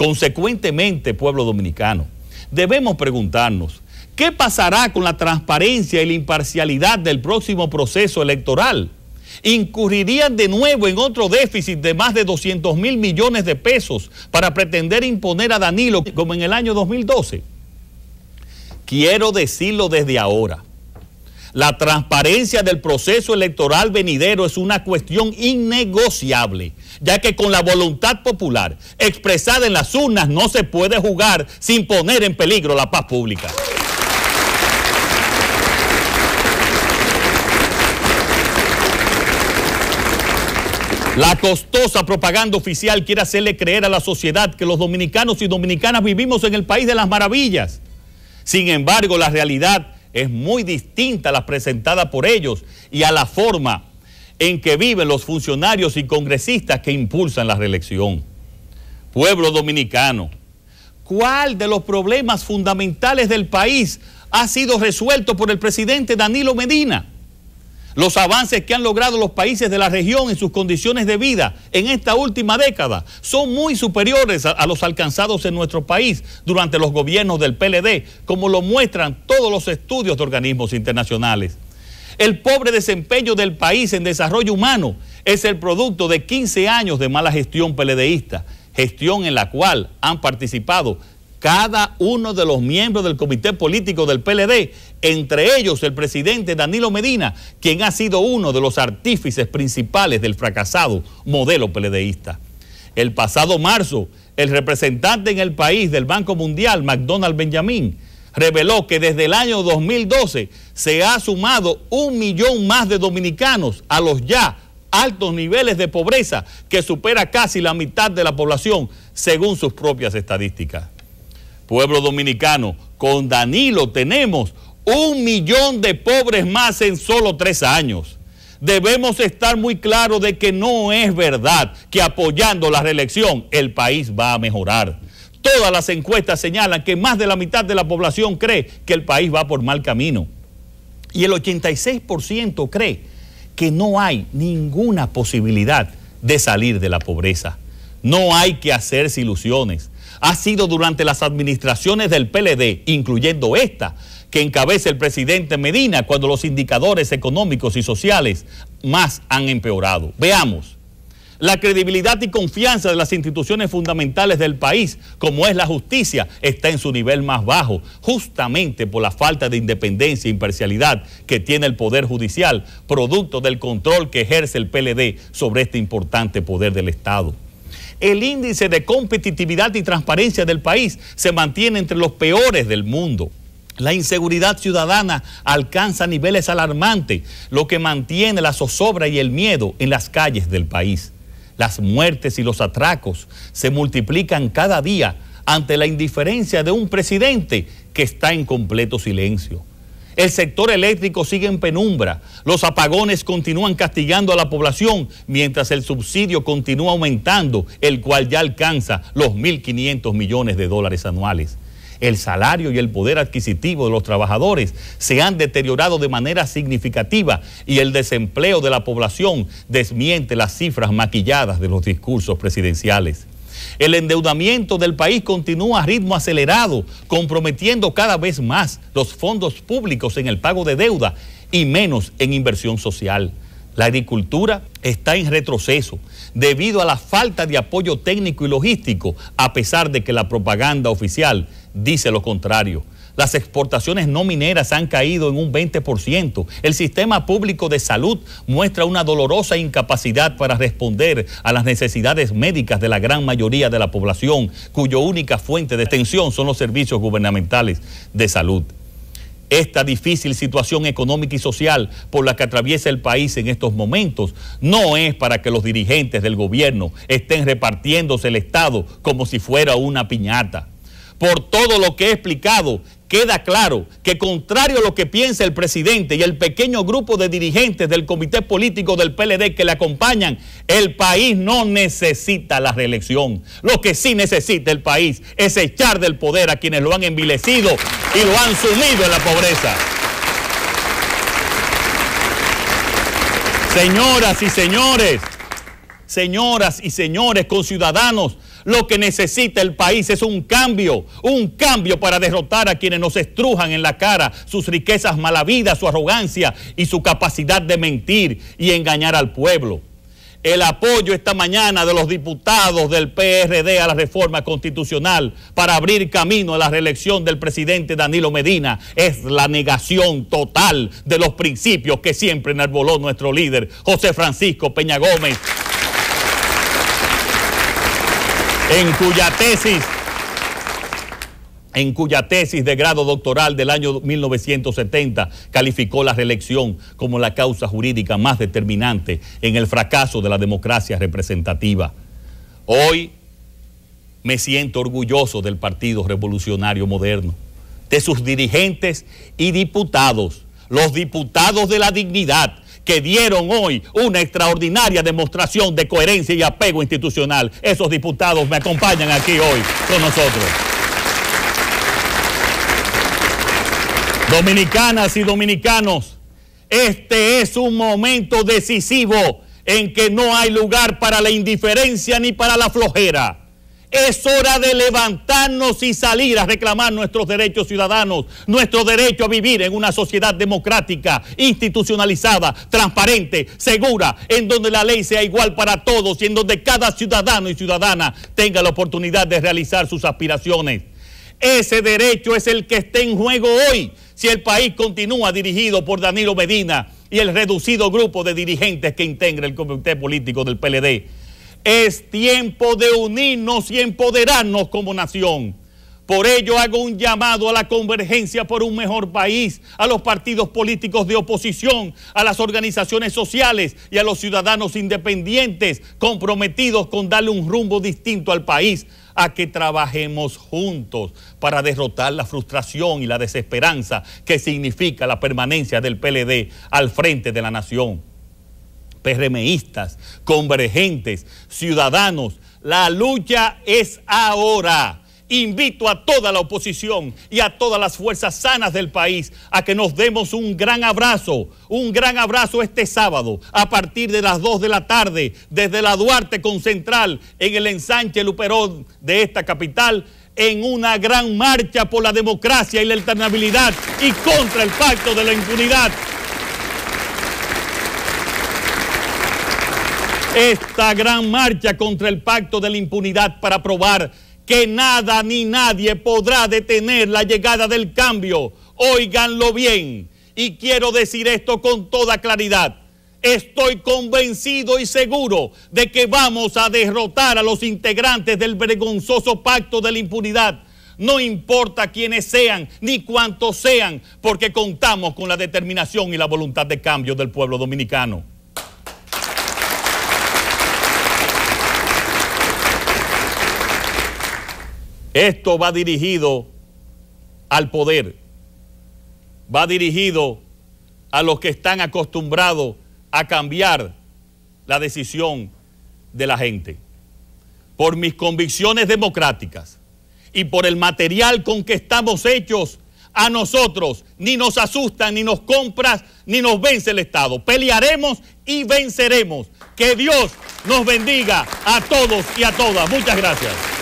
Consecuentemente, pueblo dominicano, debemos preguntarnos, ¿qué pasará con la transparencia y la imparcialidad del próximo proceso electoral? incurrirían de nuevo en otro déficit de más de 200 mil millones de pesos para pretender imponer a Danilo como en el año 2012. Quiero decirlo desde ahora. La transparencia del proceso electoral venidero es una cuestión innegociable, ya que con la voluntad popular expresada en las urnas no se puede jugar sin poner en peligro la paz pública. La costosa propaganda oficial quiere hacerle creer a la sociedad que los dominicanos y dominicanas vivimos en el país de las maravillas. Sin embargo, la realidad es muy distinta a la presentada por ellos y a la forma en que viven los funcionarios y congresistas que impulsan la reelección. Pueblo dominicano, ¿cuál de los problemas fundamentales del país ha sido resuelto por el presidente Danilo Medina? los avances que han logrado los países de la región en sus condiciones de vida en esta última década son muy superiores a, los alcanzados en nuestro país durante los gobiernos del PLD, como lo muestran todos los estudios de organismos internacionales. El pobre desempeño del país en desarrollo humano es el producto de 15 años de mala gestión PLDista, gestión en la cual han participado cada uno de los miembros del comité político del PLD, entre ellos el presidente Danilo Medina, quien ha sido uno de los artífices principales del fracasado modelo PLDista. El pasado marzo, el representante en el país del Banco Mundial, McDonald Benjamin, reveló que desde el año 2012 se ha sumado un millón más de dominicanos a los ya altos niveles de pobreza que supera casi la mitad de la población según sus propias estadísticas pueblo dominicano, con Danilo tenemos un millón de pobres más en solo tres años. Debemos estar muy claros de que no es verdad que apoyando la reelección el país va a mejorar. Todas las encuestas señalan que más de la mitad de la población cree que el país va por mal camino. Y el 86% cree que no hay ninguna posibilidad de salir de la pobreza. No hay que hacerse ilusiones. Ha sido durante las administraciones del PLD, incluyendo esta, que encabeza el presidente Medina cuando los indicadores económicos y sociales más han empeorado. Veamos. La credibilidad y confianza de las instituciones fundamentales del país, como es la justicia, está en su nivel más bajo, justamente por la falta de independencia e imparcialidad que tiene el Poder Judicial, producto del control que ejerce el PLD sobre este importante poder del Estado el índice de competitividad y transparencia del país se mantiene entre los peores del mundo. La inseguridad ciudadana alcanza niveles alarmantes, lo que mantiene la zozobra y el miedo en las calles del país. Las muertes y los atracos se multiplican cada día ante la indiferencia de un presidente que está en completo silencio. El sector eléctrico sigue en penumbra. Los apagones continúan castigando a la población mientras el subsidio continúa aumentando, el cual ya alcanza los 1.500 millones de dólares anuales. El salario y el poder adquisitivo de los trabajadores se han deteriorado de manera significativa y el desempleo de la población desmiente las cifras maquilladas de los discursos presidenciales. El endeudamiento del país continúa a ritmo acelerado, comprometiendo cada vez más los fondos públicos en el pago de deuda y menos en inversión social. La agricultura está en retroceso debido a la falta de apoyo técnico y logístico, a pesar de que la propaganda oficial dice lo contrario. Las exportaciones no mineras han caído en un 20%. El sistema público de salud muestra una dolorosa incapacidad para responder a las necesidades médicas de la gran mayoría de la población, cuya única fuente de extensión son los servicios gubernamentales de salud. Esta difícil situación económica y social por la que atraviesa el país en estos momentos no es para que los dirigentes del gobierno estén repartiéndose el Estado como si fuera una piñata por todo lo que he explicado, queda claro que contrario a lo que piensa el presidente y el pequeño grupo de dirigentes del comité político del PLD que le acompañan, el país no necesita la reelección. Lo que sí necesita el país es echar del poder a quienes lo han envilecido y lo han sumido en la pobreza. Señoras y señores, señoras y señores, conciudadanos, lo que necesita el país es un cambio, un cambio para derrotar a quienes nos estrujan en la cara sus riquezas malavidas, su arrogancia y su capacidad de mentir y engañar al pueblo. El apoyo esta mañana de los diputados del PRD a la reforma constitucional para abrir camino a la reelección del presidente Danilo Medina es la negación total de los principios que siempre enarboló nuestro líder José Francisco Peña Gómez en cuya tesis en cuya tesis de grado doctoral del año 1970 calificó la reelección como la causa jurídica más determinante en el fracaso de la democracia representativa. Hoy me siento orgulloso del Partido Revolucionario Moderno, de sus dirigentes y diputados, los diputados de la dignidad, que dieron hoy una extraordinaria demostración de coherencia y apego institucional. Esos diputados me acompañan aquí hoy con nosotros. Dominicanas y dominicanos, este es un momento decisivo en que no hay lugar para la indiferencia ni para la flojera. Es hora de levantarnos y salir a reclamar nuestros derechos ciudadanos, nuestro derecho a vivir en una sociedad democrática, institucionalizada, transparente, segura, en donde la ley sea igual para todos y en donde cada ciudadano y ciudadana tenga la oportunidad de realizar sus aspiraciones. Ese derecho es el que está en juego hoy si el país continúa dirigido por Danilo Medina y el reducido grupo de dirigentes que integra el Comité Político del PLD. Es tiempo de unirnos y empoderarnos como nación. Por ello hago un llamado a la convergencia por un mejor país, a los partidos políticos de oposición, a las organizaciones sociales y a los ciudadanos independientes comprometidos con darle un rumbo distinto al país, a que trabajemos juntos para derrotar la frustración y la desesperanza que significa la permanencia del PLD al frente de la nación. PRMistas, convergentes, ciudadanos. La lucha es ahora. Invito a toda la oposición y a todas las fuerzas sanas del país a que nos demos un gran abrazo, un gran abrazo este sábado a partir de las 2 de la tarde desde la Duarte con Central en el ensanche Luperón de esta capital en una gran marcha por la democracia y la alternabilidad y contra el pacto de la impunidad esta gran marcha contra el pacto de la impunidad para probar que nada ni nadie podrá detener la llegada del cambio. Óiganlo bien. Y quiero decir esto con toda claridad. Estoy convencido y seguro de que vamos a derrotar a los integrantes del vergonzoso pacto de la impunidad. No importa quiénes sean ni cuántos sean, porque contamos con la determinación y la voluntad de cambio del pueblo dominicano. Esto va dirigido al poder, va dirigido a los que están acostumbrados a cambiar la decisión de la gente. Por mis convicciones democráticas y por el material con que estamos hechos, a nosotros ni nos asustan, ni nos compras, ni nos vence el Estado. Pelearemos y venceremos. Que Dios nos bendiga a todos y a todas. Muchas gracias.